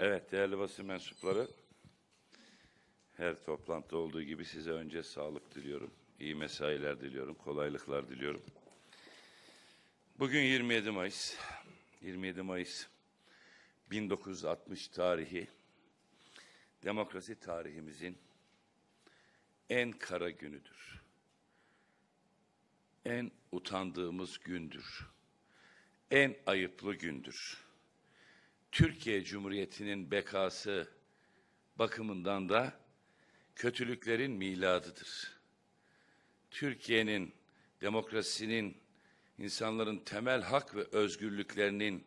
Evet değerli basın mensupları, her toplantı olduğu gibi size önce sağlık diliyorum, iyi mesailer diliyorum, kolaylıklar diliyorum. Bugün 27 Mayıs, 27 Mayıs 1960 tarihi demokrasi tarihimizin en kara günüdür. En utandığımız gündür. En ayıplı gündür Türkiye Cumhuriyeti'nin bekası bakımından da kötülüklerin miladıdır. Türkiye'nin, demokrasinin, insanların temel hak ve özgürlüklerinin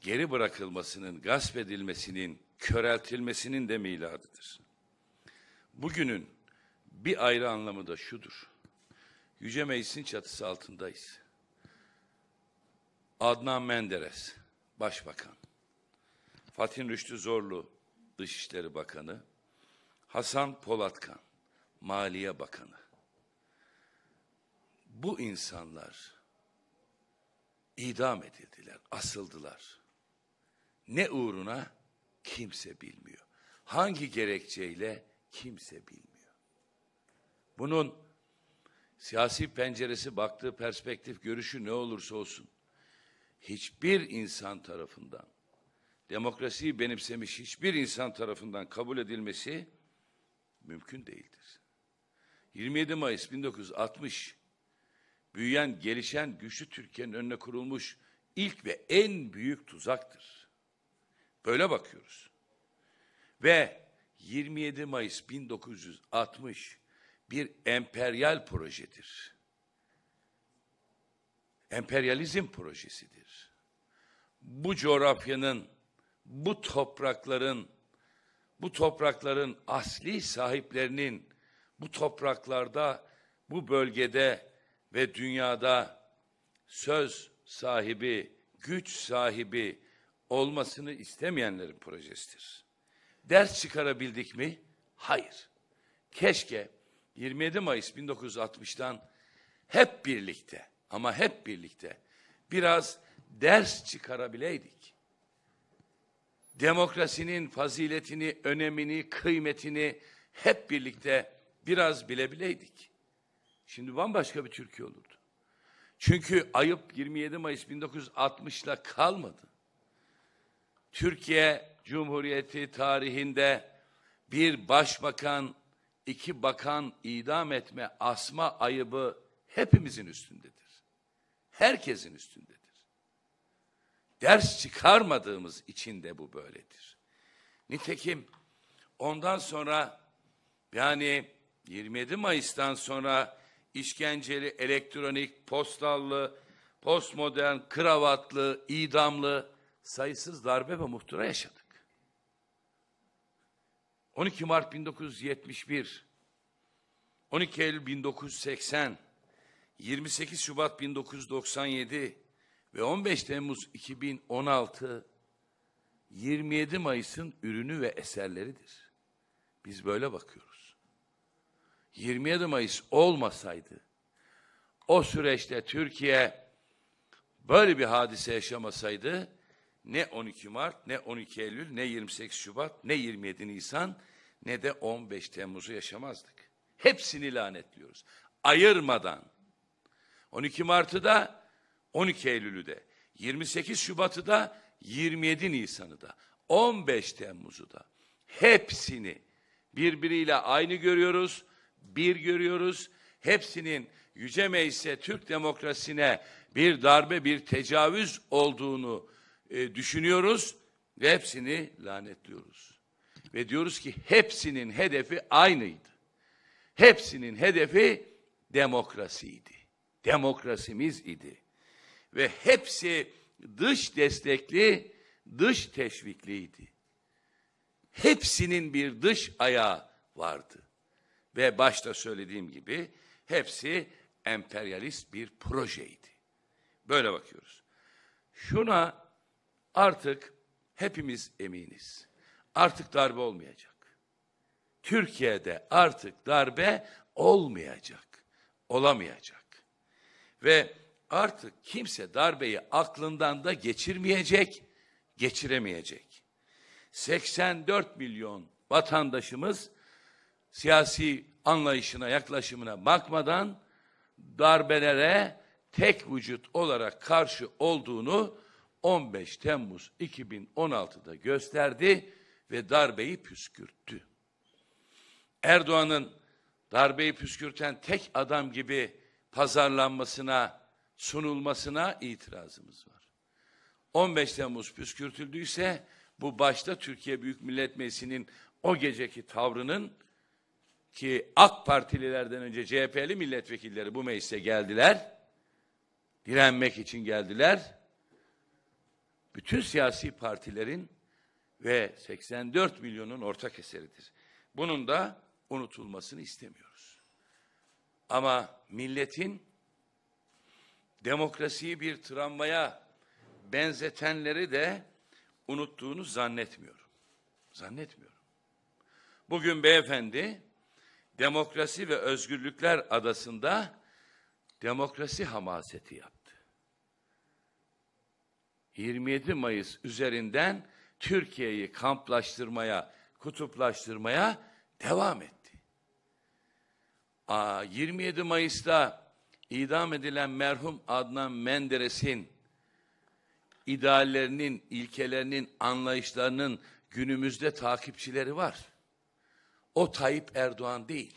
geri bırakılmasının, gasp edilmesinin, köreltilmesinin de miladıdır. Bugünün bir ayrı anlamı da şudur. Yüce Meclis'in çatısı altındayız. Adnan Menderes, Başbakan, Fatih Rüştü Zorlu Dışişleri Bakanı, Hasan Polatkan Maliye Bakanı. Bu insanlar idam edildiler, asıldılar. Ne uğruna kimse bilmiyor. Hangi gerekçeyle kimse bilmiyor. Bunun siyasi penceresi baktığı perspektif görüşü ne olursa olsun hiçbir insan tarafından, demokrasiyi benimsemiş hiçbir insan tarafından kabul edilmesi mümkün değildir. 27 Mayıs 1960 büyüyen, gelişen, güçlü Türkiye'nin önüne kurulmuş ilk ve en büyük tuzaktır. Böyle bakıyoruz. Ve 27 Mayıs 1960 bir emperyal projedir emperyalizm projesidir. Bu coğrafyanın, bu toprakların, bu toprakların asli sahiplerinin bu topraklarda, bu bölgede ve dünyada söz sahibi, güç sahibi olmasını istemeyenlerin projesidir. Ders çıkarabildik mi? Hayır. Keşke 27 Mayıs 1960'tan hep birlikte ama hep birlikte biraz ders çıkarabileydik. Demokrasinin faziletini, önemini, kıymetini hep birlikte biraz bilebileydik. Şimdi bambaşka bir Türkiye olurdu. Çünkü ayıp 27 Mayıs 1960'la kalmadı. Türkiye Cumhuriyeti tarihinde bir başbakan, iki bakan idam etme, asma ayıbı hepimizin üstündedir herkesin üstündedir. Ders çıkarmadığımız için de bu böyledir. Nitekim ondan sonra yani 27 Mayıs'tan sonra işkenceli, elektronik, postallı, postmodern, kravatlı, idamlı sayısız darbe ve muhtıra yaşadık. 12 Mart 1971, 12 Eylül 1980, 28 Şubat 1997 ve 15 Temmuz 2016 27 Mayıs'ın ürünü ve eserleridir. Biz böyle bakıyoruz. 27 Mayıs olmasaydı o süreçte Türkiye böyle bir hadise yaşamasaydı ne 12 Mart, ne 12 Eylül, ne 28 Şubat, ne 27 Nisan, ne de 15 Temmuz'u yaşamazdık. Hepsini lanetliyoruz. Ayırmadan, 12 Mart'ı da 12 Eylül'ü de, 28 Şubat'ı da 27 Nisan'ı da, 15 Temmuz'u da hepsini birbiriyle aynı görüyoruz, bir görüyoruz. Hepsinin Yüce Meclis'e, Türk demokrasisine bir darbe, bir tecavüz olduğunu e, düşünüyoruz ve hepsini lanetliyoruz. Ve diyoruz ki hepsinin hedefi aynıydı. Hepsinin hedefi demokrasiydi demokrasimiz idi. Ve hepsi dış destekli, dış teşvikliydi. Hepsinin bir dış ayağı vardı. Ve başta söylediğim gibi hepsi emperyalist bir projeydi. Böyle bakıyoruz. Şuna artık hepimiz eminiz. Artık darbe olmayacak. Türkiye'de artık darbe olmayacak. Olamayacak. Ve artık kimse darbeyi aklından da geçirmeyecek, geçiremeyecek. 84 milyon vatandaşımız siyasi anlayışına, yaklaşımına bakmadan darbelere tek vücut olarak karşı olduğunu 15 Temmuz 2016'da gösterdi ve darbeyi püskürttü. Erdoğan'ın darbeyi püskürten tek adam gibi pazarlanmasına, sunulmasına itirazımız var. 15 Temmuz püskürtüldüyse bu başta Türkiye Büyük Millet Meclisi'nin o geceki tavrının ki AK Partililerden önce CHP'li milletvekilleri bu meclise geldiler. Direnmek için geldiler. Bütün siyasi partilerin ve 84 milyonun ortak eseridir. Bunun da unutulmasını istemiyorum. Ama milletin demokrasiyi bir tramvaya benzetenleri de unuttuğunu zannetmiyorum. Zannetmiyorum. Bugün beyefendi Demokrasi ve Özgürlükler Adası'nda demokrasi hamaseti yaptı. 27 Mayıs üzerinden Türkiye'yi kamplaştırmaya, kutuplaştırmaya devam etti. 27 Mayıs'ta idam edilen merhum Adnan Menderes'in ideallerinin, ilkelerinin, anlayışlarının günümüzde takipçileri var. O Tayyip Erdoğan değil.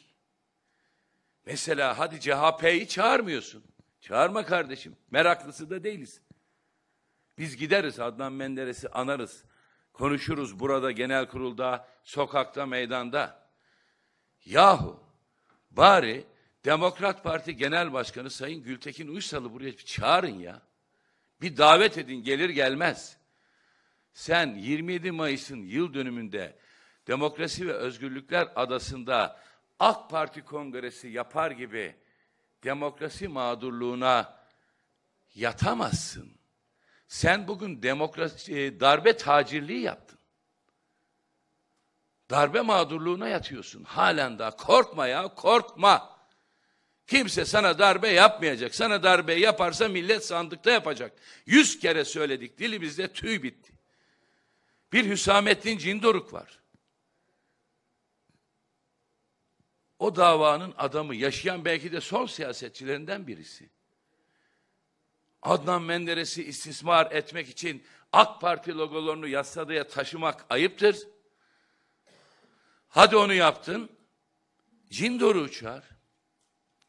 Mesela hadi CHP'yi çağırmıyorsun. Çağırma kardeşim. Meraklısı da değiliz. Biz gideriz Adnan Menderes'i anarız. Konuşuruz burada genel kurulda, sokakta, meydanda. Yahu Bari Demokrat Parti Genel Başkanı Sayın Gültekin Uysal'ı buraya bir çağırın ya. Bir davet edin gelir gelmez. Sen 27 Mayıs'ın yıl dönümünde Demokrasi ve Özgürlükler Adası'nda AK Parti kongresi yapar gibi demokrasi mağdurluğuna yatamazsın. Sen bugün demokrasi e, darbe tacirliği yaptın. Darbe mağdurluğuna yatıyorsun. Halen daha korkma ya korkma. Kimse sana darbe yapmayacak. Sana darbe yaparsa millet sandıkta yapacak. Yüz kere söyledik. Dilimizde tüy bitti. Bir Hüsamettin Cindoruk var. O davanın adamı, yaşayan belki de son siyasetçilerinden birisi. Adnan Menderes'i istismar etmek için AK Parti logolarını yasadaya taşımak ayıptır. Hadi onu yaptın. Cindor'u çağır.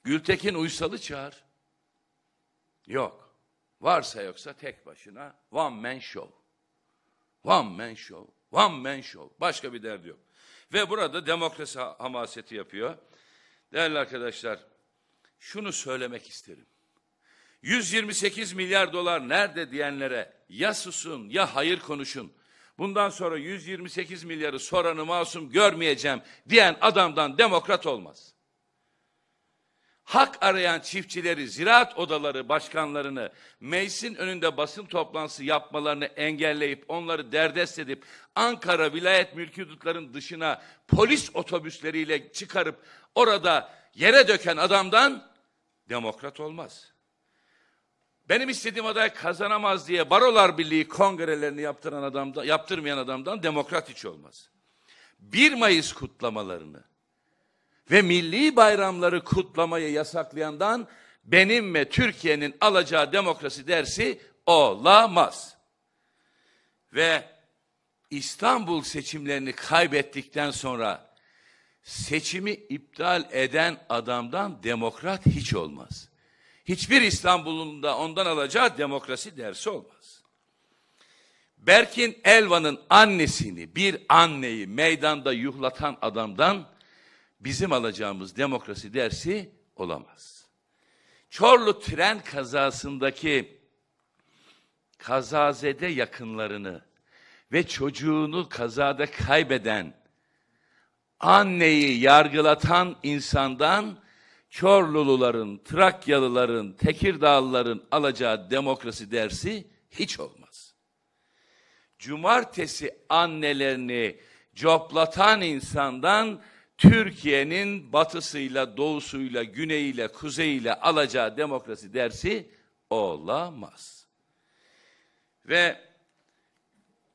Gültekin Uysal'ı çağır. Yok. Varsa yoksa tek başına one man show. One man show. One man show. Başka bir derdi yok. Ve burada demokrasi hamaseti yapıyor. Değerli arkadaşlar, şunu söylemek isterim. 128 milyar dolar nerede diyenlere ya susun ya hayır konuşun bundan sonra 128 milyarı soranı masum görmeyeceğim diyen adamdan demokrat olmaz. Hak arayan çiftçileri, ziraat odaları başkanlarını meclisin önünde basın toplantısı yapmalarını engelleyip onları derdest edip Ankara vilayet mülkiyetlerinin dışına polis otobüsleriyle çıkarıp orada yere döken adamdan demokrat olmaz.'' Benim istediğim aday kazanamaz diye Barolar Birliği kongrelerini yaptıran adamdan, yaptırmayan adamdan demokrat hiç olmaz. 1 Mayıs kutlamalarını ve milli bayramları kutlamayı yasaklayandan benim ve Türkiye'nin alacağı demokrasi dersi olamaz. Ve İstanbul seçimlerini kaybettikten sonra seçimi iptal eden adamdan demokrat hiç olmaz hiçbir İstanbul'un da ondan alacağı demokrasi dersi olmaz. Berkin Elvan'ın annesini, bir anneyi meydanda yuhlatan adamdan bizim alacağımız demokrasi dersi olamaz. Çorlu tren kazasındaki kazazede yakınlarını ve çocuğunu kazada kaybeden anneyi yargılatan insandan Çorluluların, Trakyalıların, Tekirdağlıların alacağı demokrasi dersi hiç olmaz. Cumartesi annelerini coplatan insandan Türkiye'nin batısıyla, doğusuyla, güneyiyle, kuzeyiyle alacağı demokrasi dersi olamaz. Ve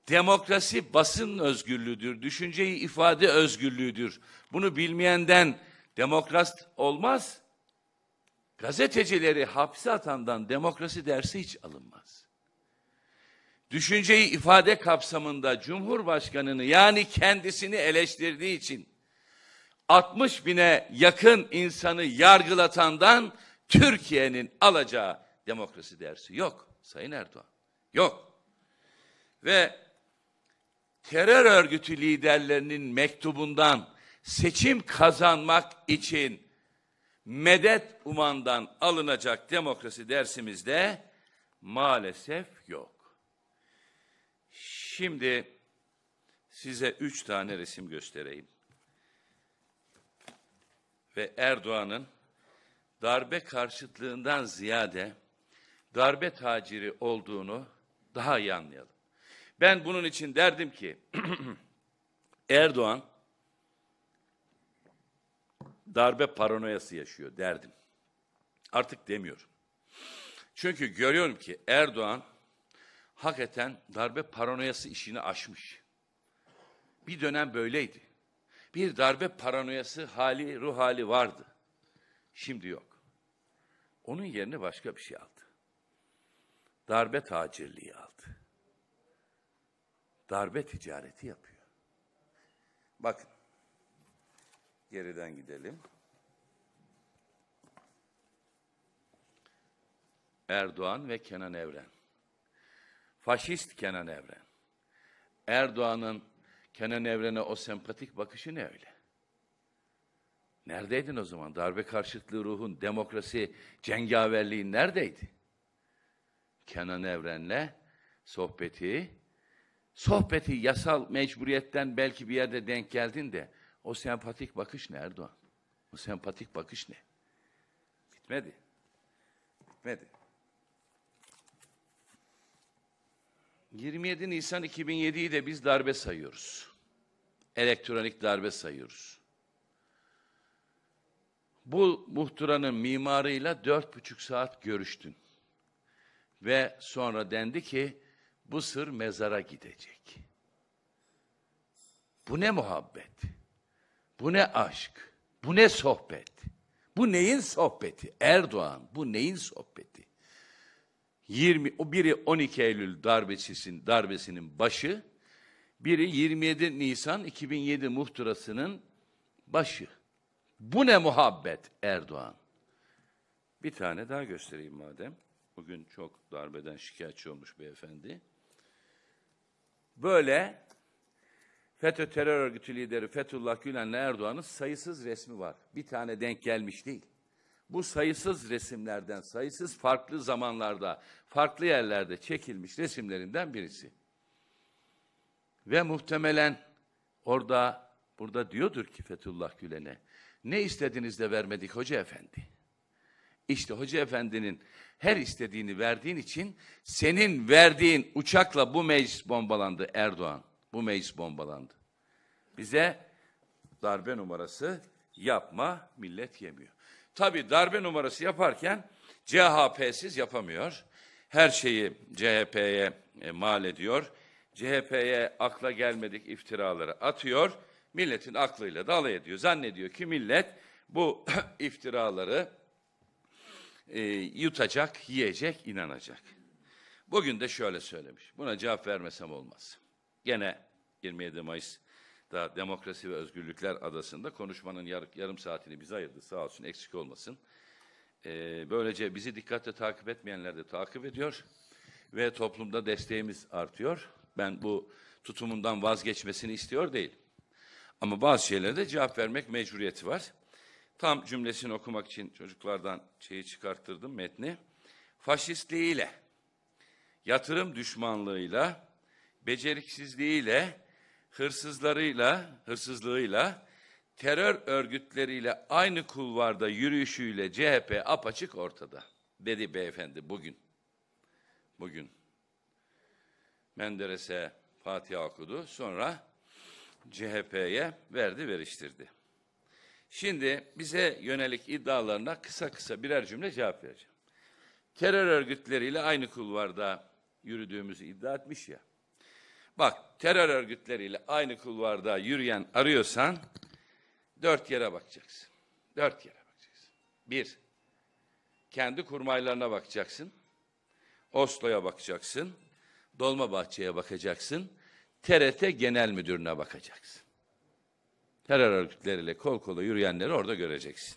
demokrasi basın özgürlüğüdür, düşünceyi ifade özgürlüğüdür. Bunu bilmeyenden Demokrat olmaz. Gazetecileri hapse atandan demokrasi dersi hiç alınmaz. Düşünceyi ifade kapsamında Cumhurbaşkanını yani kendisini eleştirdiği için 60 bine yakın insanı yargılatandan Türkiye'nin alacağı demokrasi dersi yok Sayın Erdoğan. Yok. Ve terör örgütü liderlerinin mektubundan seçim kazanmak için medet umandan alınacak demokrasi dersimizde maalesef yok. Şimdi size üç tane resim göstereyim. Ve Erdoğan'ın darbe karşıtlığından ziyade darbe taciri olduğunu daha iyi anlayalım. Ben bunun için derdim ki Erdoğan darbe paranoyası yaşıyor derdim. Artık demiyorum. Çünkü görüyorum ki Erdoğan hakikaten darbe paranoyası işini aşmış. Bir dönem böyleydi. Bir darbe paranoyası hali, ruh hali vardı. Şimdi yok. Onun yerine başka bir şey aldı. Darbe tacirliği aldı. Darbe ticareti yapıyor. Bakın geriden gidelim. Erdoğan ve Kenan Evren. Faşist Kenan Evren. Erdoğan'ın Kenan Evren'e o sempatik bakışı ne öyle? Neredeydin o zaman? Darbe karşıtlığı ruhun, demokrasi, cengaverliğin neredeydi? Kenan Evren'le sohbeti, sohbeti yasal mecburiyetten belki bir yerde denk geldin de o sempatik bakış ne Erdoğan? O sempatik bakış ne? Bitmedi. Bitmedi. 27 Nisan 2007'yi de biz darbe sayıyoruz. Elektronik darbe sayıyoruz. Bu muhtıranın mimarıyla dört buçuk saat görüştün. Ve sonra dendi ki bu sır mezara gidecek. Bu ne muhabbet? Bu ne aşk? Bu ne sohbet? Bu neyin sohbeti? Erdoğan bu neyin sohbeti? 20 o biri 12 Eylül darbesinin darbesinin başı, biri 27 Nisan 2007 muhtırasının başı. Bu ne muhabbet Erdoğan? Bir tane daha göstereyim madem. Bugün çok darbeden şikayetçi olmuş beyefendi. Böyle FETÖ terör örgütü lideri Fethullah Gülen'le Erdoğan'ın sayısız resmi var. Bir tane denk gelmiş değil. Bu sayısız resimlerden, sayısız farklı zamanlarda, farklı yerlerde çekilmiş resimlerinden birisi. Ve muhtemelen orada, burada diyordur ki Fethullah Gülen'e, ne istediniz de vermedik Hoca Efendi. İşte Hoca Efendi'nin her istediğini verdiğin için senin verdiğin uçakla bu meclis bombalandı Erdoğan. Bu meclis bombalandı. Bize darbe numarası yapma millet yemiyor. Tabi darbe numarası yaparken CHP'siz yapamıyor. Her şeyi CHP'ye e, mal ediyor. CHP'ye akla gelmedik iftiraları atıyor. Milletin aklıyla da alay ediyor. Zannediyor ki millet bu iftiraları e, yutacak, yiyecek, inanacak. Bugün de şöyle söylemiş. Buna cevap vermesem olmaz. Gene 27 Mayıs da Demokrasi ve Özgürlükler Adası'nda konuşmanın yar, yarım saatini bize ayırdı. Sağ olsun eksik olmasın. Ee, böylece bizi dikkatle takip etmeyenler de takip ediyor ve toplumda desteğimiz artıyor. Ben bu tutumundan vazgeçmesini istiyor değil. Ama bazı şeylere de cevap vermek mecburiyeti var. Tam cümlesini okumak için çocuklardan şeyi çıkarttırdım metni. Faşistliğiyle, yatırım düşmanlığıyla, beceriksizliğiyle, hırsızlarıyla, hırsızlığıyla, terör örgütleriyle aynı kulvarda yürüyüşüyle CHP apaçık ortada. Dedi beyefendi bugün. Bugün. Menderes'e Fatiha okudu. Sonra CHP'ye verdi veriştirdi. Şimdi bize yönelik iddialarına kısa kısa birer cümle cevap vereceğim. Terör örgütleriyle aynı kulvarda yürüdüğümüzü iddia etmiş ya. Bak terör örgütleriyle aynı kulvarda yürüyen arıyorsan dört yere bakacaksın. Dört yere bakacaksın. Bir, kendi kurmaylarına bakacaksın. Oslo'ya bakacaksın. Dolmabahçe'ye bakacaksın. TRT Genel Müdürü'ne bakacaksın. Terör örgütleriyle kol kola yürüyenleri orada göreceksin.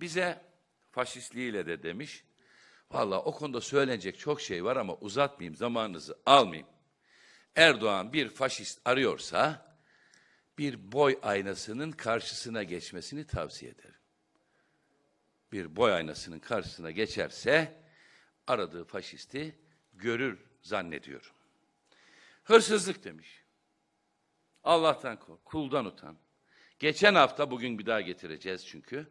Bize faşistliğiyle de demiş. Valla o konuda söylenecek çok şey var ama uzatmayayım, zamanınızı almayayım. Erdoğan bir faşist arıyorsa bir boy aynasının karşısına geçmesini tavsiye ederim. Bir boy aynasının karşısına geçerse aradığı faşisti görür zannediyorum. Hırsızlık demiş. Allah'tan kork, kuldan utan. Geçen hafta bugün bir daha getireceğiz çünkü.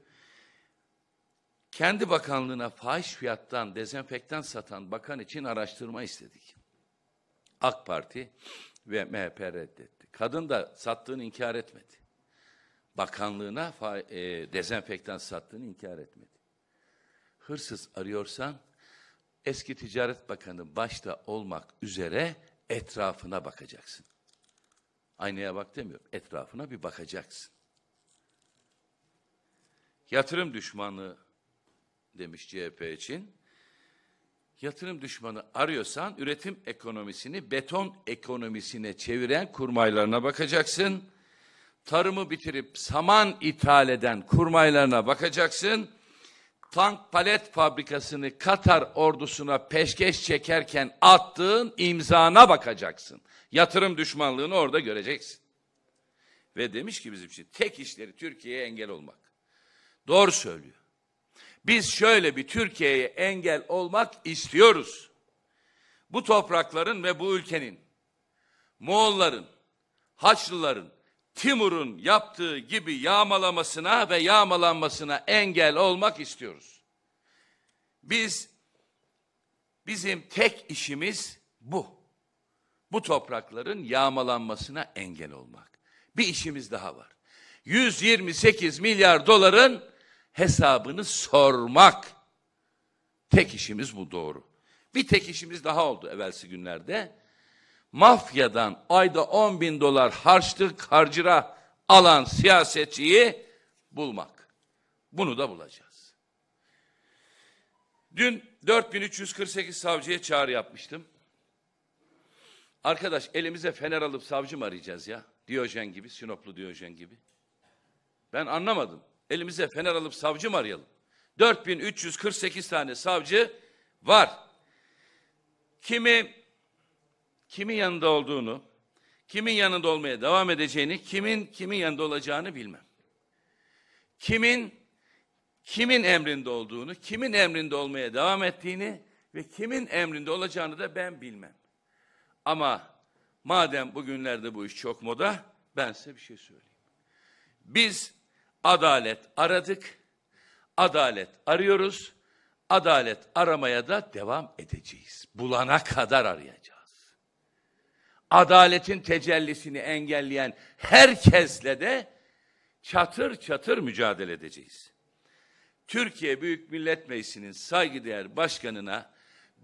Kendi bakanlığına fahiş fiyattan dezenfektan satan bakan için araştırma istedik. AK Parti ve MHP reddetti. Kadın da sattığını inkar etmedi. Bakanlığına e, dezenfektan sattığını inkar etmedi. Hırsız arıyorsan eski Ticaret Bakanı başta olmak üzere etrafına bakacaksın. Aynaya bak demiyorum. Etrafına bir bakacaksın. Yatırım düşmanı demiş CHP için yatırım düşmanı arıyorsan üretim ekonomisini beton ekonomisine çeviren kurmaylarına bakacaksın. Tarımı bitirip saman ithal eden kurmaylarına bakacaksın. Tank palet fabrikasını Katar ordusuna peşkeş çekerken attığın imzana bakacaksın. Yatırım düşmanlığını orada göreceksin. Ve demiş ki bizim için tek işleri Türkiye'ye engel olmak. Doğru söylüyor. Biz şöyle bir Türkiye'ye engel olmak istiyoruz. Bu toprakların ve bu ülkenin, Moğolların, Haçlıların, Timur'un yaptığı gibi yağmalamasına ve yağmalanmasına engel olmak istiyoruz. Biz, bizim tek işimiz bu. Bu toprakların yağmalanmasına engel olmak. Bir işimiz daha var. 128 milyar doların hesabını sormak. Tek işimiz bu doğru. Bir tek işimiz daha oldu evvelsi günlerde. Mafyadan ayda 10 bin dolar harçlık harcıra alan siyasetçiyi bulmak. Bunu da bulacağız. Dün 4348 savcıya çağrı yapmıştım. Arkadaş elimize fener alıp savcı mı arayacağız ya? Diyojen gibi, Sinoplu Diyojen gibi. Ben anlamadım. Elimize fener alıp savcı mı arayalım? 4348 tane savcı var. Kimi kimin yanında olduğunu, kimin yanında olmaya devam edeceğini, kimin kimin yanında olacağını bilmem. Kimin kimin emrinde olduğunu, kimin emrinde olmaya devam ettiğini ve kimin emrinde olacağını da ben bilmem. Ama madem bugünlerde bu iş çok moda, ben size bir şey söyleyeyim. Biz Adalet aradık, adalet arıyoruz, adalet aramaya da devam edeceğiz. Bulana kadar arayacağız. Adaletin tecellisini engelleyen herkesle de çatır çatır mücadele edeceğiz. Türkiye Büyük Millet Meclisi'nin saygıdeğer başkanına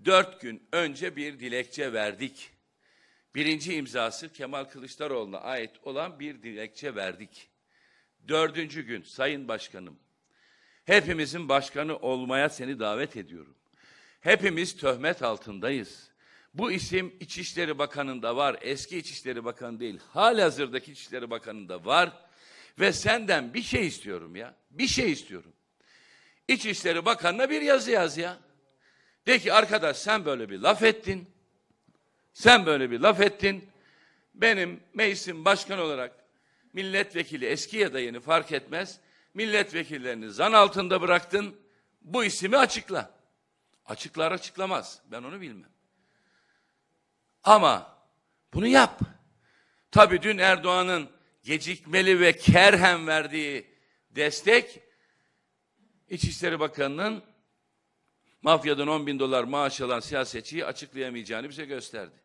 dört gün önce bir dilekçe verdik. Birinci imzası Kemal Kılıçdaroğlu'na ait olan bir dilekçe verdik. Dördüncü gün Sayın Başkanım, hepimizin başkanı olmaya seni davet ediyorum. Hepimiz töhmet altındayız. Bu isim İçişleri Bakanı'nda var, eski İçişleri Bakanı değil, halihazırdaki İçişleri Bakanı'nda var. Ve senden bir şey istiyorum ya, bir şey istiyorum. İçişleri Bakanı'na bir yazı yaz ya. De ki arkadaş sen böyle bir laf ettin, sen böyle bir laf ettin. Benim meclisin başkanı olarak milletvekili eski ya da yeni fark etmez. Milletvekillerini zan altında bıraktın. Bu ismi açıkla. Açıklar açıklamaz. Ben onu bilmem. Ama bunu yap. Tabi dün Erdoğan'ın gecikmeli ve kerhen verdiği destek İçişleri Bakanı'nın mafyadan 10 bin dolar maaş alan siyasetçiyi açıklayamayacağını bize gösterdi.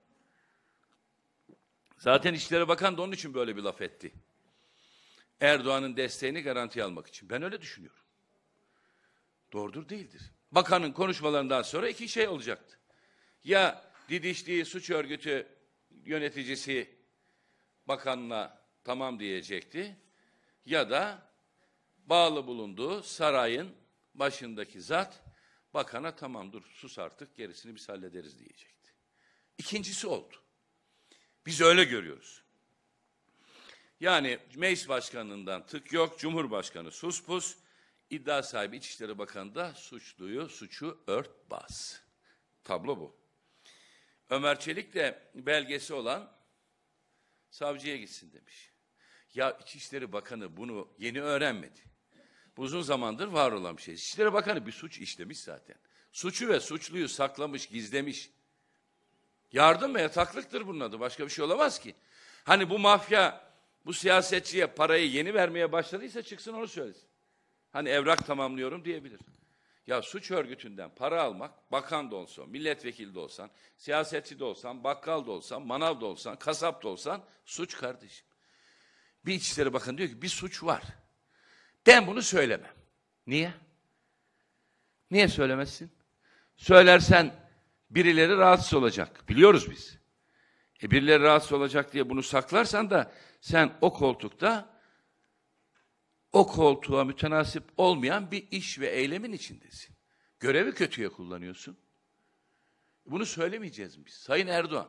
Zaten İçişleri Bakan da onun için böyle bir laf etti. Erdoğan'ın desteğini garantiye almak için. Ben öyle düşünüyorum. Doğrudur değildir. Bakanın konuşmalarından sonra iki şey olacaktı. Ya didiştiği suç örgütü yöneticisi bakanla tamam diyecekti ya da bağlı bulunduğu sarayın başındaki zat bakana tamam dur sus artık gerisini biz hallederiz diyecekti. İkincisi oldu. Biz öyle görüyoruz. Yani meclis başkanından tık yok, Cumhurbaşkanı suspus, iddia sahibi İçişleri Bakanı da suçluyu, suçu örtbas. Tablo bu. Ömer Çelik de belgesi olan savcıya gitsin demiş. Ya İçişleri Bakanı bunu yeni öğrenmedi. Bu uzun zamandır var olan bir şey. İçişleri Bakanı bir suç işlemiş zaten. Suçu ve suçluyu saklamış, gizlemiş. Yardım ve yataklıktır bunun adı. Başka bir şey olamaz ki. Hani bu mafya bu siyasetçiye parayı yeni vermeye başladıysa çıksın onu söylesin. Hani evrak tamamlıyorum diyebilir. Ya suç örgütünden para almak, bakan da olsan, milletvekili de olsan, siyasetçi de olsan, bakkal da olsan, manav da olsan, kasap da olsan suç kardeşim. Bir İçişleri bakın diyor ki bir suç var. Ben bunu söylemem. Niye? Niye söylemezsin? Söylersen birileri rahatsız olacak. Biliyoruz biz. E birileri rahatsız olacak diye bunu saklarsan da sen o koltukta o koltuğa mütenasip olmayan bir iş ve eylemin içindesin. Görevi kötüye kullanıyorsun. Bunu söylemeyeceğiz biz. Sayın Erdoğan,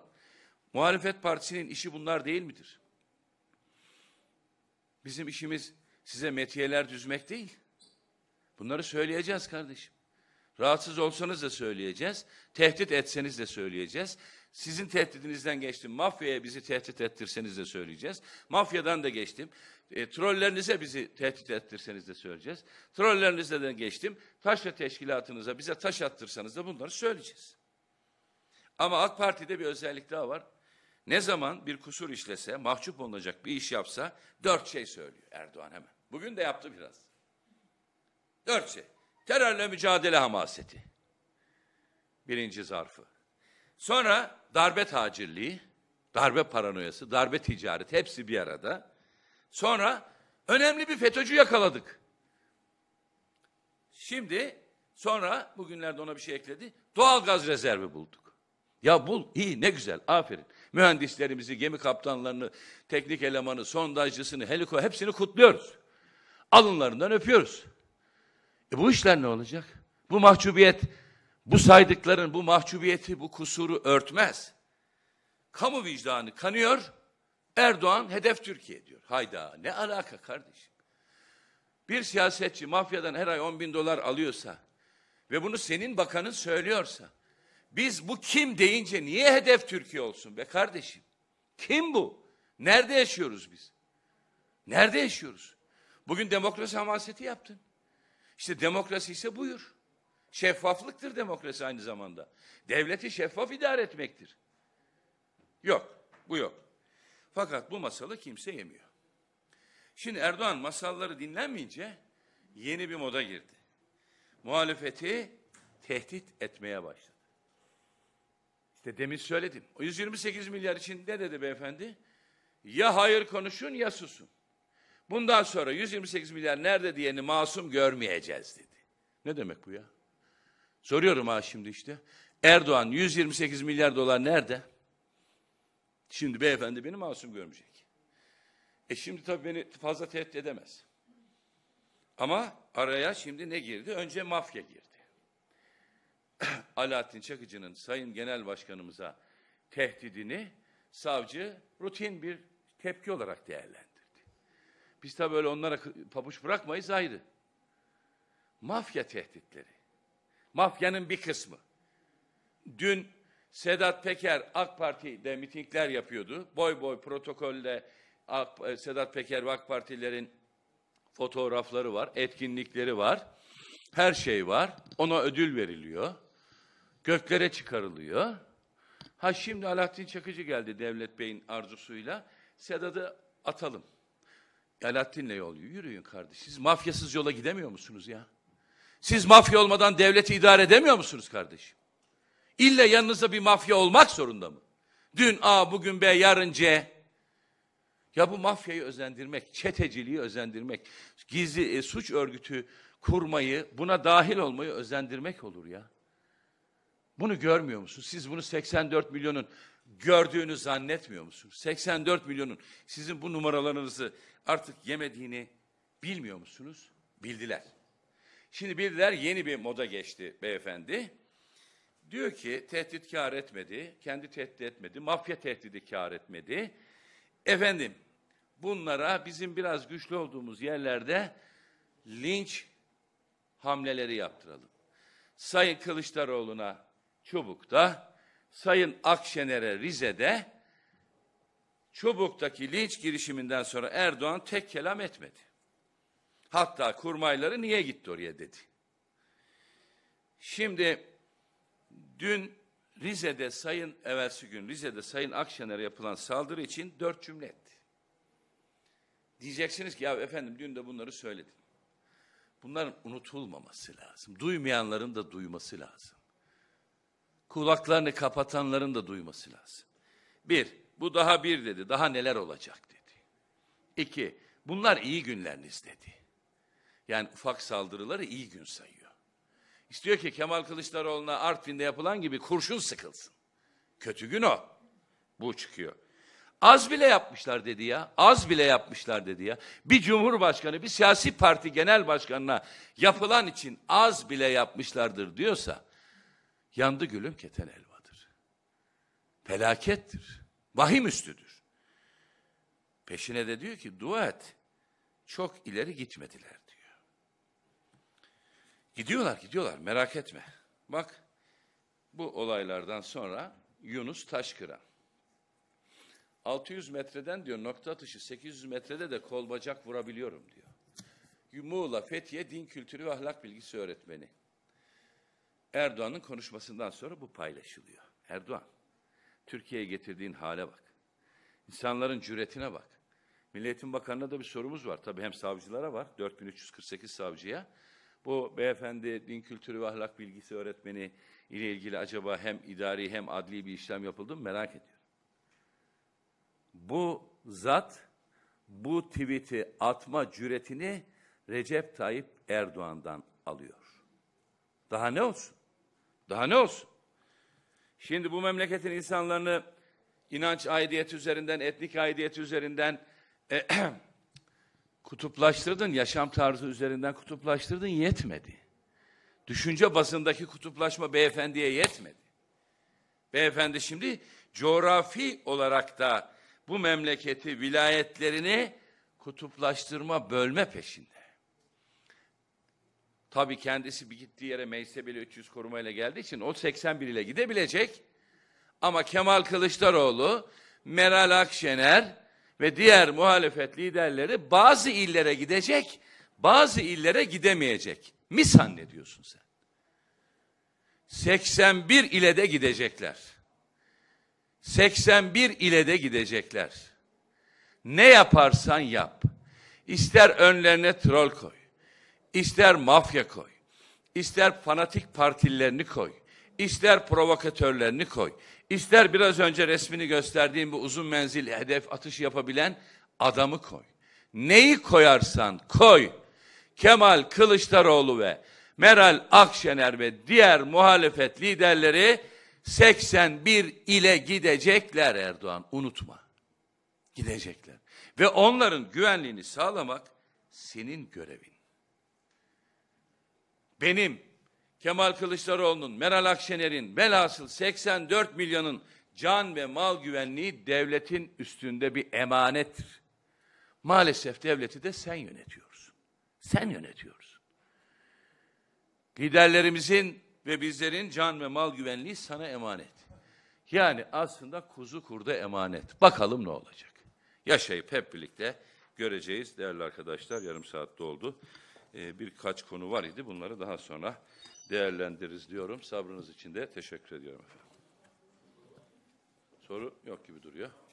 muhalefet partisinin işi bunlar değil midir? Bizim işimiz size metiyeler düzmek değil. Bunları söyleyeceğiz kardeşim. Rahatsız olsanız da söyleyeceğiz. Tehdit etseniz de söyleyeceğiz. Sizin tehdidinizden geçtim. Mafyaya bizi tehdit ettirseniz de söyleyeceğiz. Mafyadan da geçtim. E, trollerinize bizi tehdit ettirseniz de söyleyeceğiz. Trollerinize de geçtim. Taşla teşkilatınıza bize taş attırsanız da bunları söyleyeceğiz. Ama AK Parti'de bir özellik daha var. Ne zaman bir kusur işlese, mahcup olacak bir iş yapsa dört şey söylüyor Erdoğan hemen. Bugün de yaptı biraz. Dört şey. Terörle mücadele hamaseti. Birinci zarfı. Sonra darbe tacirliği, darbe paranoyası, darbe ticareti hepsi bir arada. Sonra önemli bir FETÖ'cü yakaladık. Şimdi sonra bugünlerde ona bir şey ekledi. Doğal gaz rezervi bulduk. Ya bul iyi ne güzel aferin. Mühendislerimizi, gemi kaptanlarını, teknik elemanı, sondajcısını, heliko hepsini kutluyoruz. Alınlarından öpüyoruz. E bu işler ne olacak? Bu mahcubiyet bu saydıkların bu mahcubiyeti, bu kusuru örtmez. Kamu vicdanı kanıyor, Erdoğan hedef Türkiye diyor. Hayda ne alaka kardeşim? Bir siyasetçi mafyadan her ay 10 bin dolar alıyorsa ve bunu senin bakanın söylüyorsa biz bu kim deyince niye hedef Türkiye olsun be kardeşim? Kim bu? Nerede yaşıyoruz biz? Nerede yaşıyoruz? Bugün demokrasi hamaseti yaptın. İşte demokrasi ise buyur. Şeffaflıktır demokrasi aynı zamanda. Devleti şeffaf idare etmektir. Yok, bu yok. Fakat bu masalı kimse yemiyor. Şimdi Erdoğan masalları dinlenmeyince yeni bir moda girdi. Muhalefeti tehdit etmeye başladı. İşte demin söyledim. O 128 milyar için ne dedi beyefendi? Ya hayır konuşun ya susun. Bundan sonra 128 milyar nerede diyeni masum görmeyeceğiz dedi. Ne demek bu ya? Soruyorum ha şimdi işte. Erdoğan 128 milyar dolar nerede? Şimdi beyefendi beni masum görmeyecek. E şimdi tabii beni fazla tehdit edemez. Ama araya şimdi ne girdi? Önce mafya girdi. Alaaddin Çakıcı'nın Sayın Genel Başkanımıza tehdidini savcı rutin bir tepki olarak değerlendirdi. Biz tabii öyle onlara pabuç bırakmayız ayrı. Mafya tehditleri. Mafyanın bir kısmı. Dün Sedat Peker AK Parti'de mitingler yapıyordu. Boy boy protokolle AK, e, Sedat Peker ve AK Partilerin fotoğrafları var, etkinlikleri var. Her şey var. Ona ödül veriliyor. Göklere çıkarılıyor. Ha şimdi Alaaddin Çakıcı geldi Devlet Bey'in arzusuyla. Sedat'ı atalım. Alaaddin'le yol yürüyün kardeş. Siz mafyasız yola gidemiyor musunuz ya? Siz mafya olmadan devleti idare edemiyor musunuz kardeşim? İlle yanınızda bir mafya olmak zorunda mı? Dün A, bugün B, yarın C. Ya bu mafyayı özendirmek, çeteciliği özendirmek, gizli e, suç örgütü kurmayı, buna dahil olmayı özendirmek olur ya. Bunu görmüyor musunuz? Siz bunu 84 milyonun gördüğünü zannetmiyor musunuz? 84 milyonun sizin bu numaralarınızı artık yemediğini bilmiyor musunuz? Bildiler. Şimdi biriler yeni bir moda geçti beyefendi. Diyor ki tehdit kar etmedi, kendi tehdit etmedi, mafya tehdidi kar etmedi. Efendim bunlara bizim biraz güçlü olduğumuz yerlerde linç hamleleri yaptıralım. Sayın Kılıçdaroğlu'na Çubuk'ta, Sayın Akşener'e Rize'de Çubuk'taki linç girişiminden sonra Erdoğan tek kelam etmedi. Hatta kurmayları niye gitti oraya dedi. Şimdi dün Rize'de sayın evvelsi gün Rize'de sayın Akşener'e yapılan saldırı için dört cümle etti. Diyeceksiniz ki ya efendim dün de bunları söyledim. Bunların unutulmaması lazım. Duymayanların da duyması lazım. Kulaklarını kapatanların da duyması lazım. Bir, bu daha bir dedi. Daha neler olacak dedi. İki, bunlar iyi günleriniz dedi. Yani ufak saldırıları iyi gün sayıyor. İstiyor ki Kemal Kılıçdaroğlu'na Artvin'de yapılan gibi kurşun sıkılsın. Kötü gün o. Bu çıkıyor. Az bile yapmışlar dedi ya. Az bile yapmışlar dedi ya. Bir cumhurbaşkanı, bir siyasi parti genel başkanına yapılan için az bile yapmışlardır diyorsa yandı gülüm keten elmadır. Felakettir. Vahim üstüdür. Peşine de diyor ki dua et. Çok ileri gitmediler. Gidiyorlar gidiyorlar merak etme. Bak bu olaylardan sonra Yunus Taşkıran. 600 metreden diyor nokta atışı 800 metrede de kol bacak vurabiliyorum diyor. Muğla Fethiye Din Kültürü ve Ahlak Bilgisi Öğretmeni. Erdoğan'ın konuşmasından sonra bu paylaşılıyor. Erdoğan, Türkiye'ye getirdiğin hale bak. İnsanların cüretine bak. Milliyetin Bakanı'na da bir sorumuz var. Tabii hem savcılara var, 4348 savcıya. Bu beyefendi din kültürü ve ahlak bilgisi öğretmeni ile ilgili acaba hem idari hem adli bir işlem yapıldı mı merak ediyorum. Bu zat bu tweet'i atma cüretini Recep Tayyip Erdoğan'dan alıyor. Daha ne olsun? Daha ne olsun? Şimdi bu memleketin insanlarını inanç aidiyeti üzerinden, etnik aidiyeti üzerinden e Kutuplaştırdın, yaşam tarzı üzerinden kutuplaştırdın yetmedi. Düşünce basındaki kutuplaşma beyefendiye yetmedi. Beyefendi şimdi coğrafi olarak da bu memleketi, vilayetlerini kutuplaştırma, bölme peşinde. Tabii kendisi bir gittiği yere mezhebiyle 300 korumayla geldiği için o 81 ile gidebilecek. Ama Kemal Kılıçdaroğlu, Meral Akşener, ve diğer muhalefet liderleri bazı illere gidecek, bazı illere gidemeyecek. Mi zannediyorsun sen? 81 ile de gidecekler. 81 ile de gidecekler. Ne yaparsan yap. İster önlerine troll koy. ister mafya koy. ister fanatik partilerini koy. ister provokatörlerini koy. İster biraz önce resmini gösterdiğim bu uzun menzil hedef atış yapabilen adamı koy. Neyi koyarsan koy. Kemal Kılıçdaroğlu ve Meral Akşener ve diğer muhalefet liderleri 81 ile gidecekler Erdoğan unutma. Gidecekler. Ve onların güvenliğini sağlamak senin görevin. Benim Kemal Kılıçdaroğlu'nun, Meral Akşener'in velhasıl 84 milyonun can ve mal güvenliği devletin üstünde bir emanettir. Maalesef devleti de sen yönetiyorsun. Sen yönetiyorsun. Liderlerimizin ve bizlerin can ve mal güvenliği sana emanet. Yani aslında kuzu kurda emanet. Bakalım ne olacak. Yaşayıp hep birlikte göreceğiz değerli arkadaşlar. Yarım saatte oldu. Ee, birkaç konu var idi. Bunları daha sonra değerlendiririz diyorum. Sabrınız için de teşekkür ediyorum efendim. Soru yok gibi duruyor.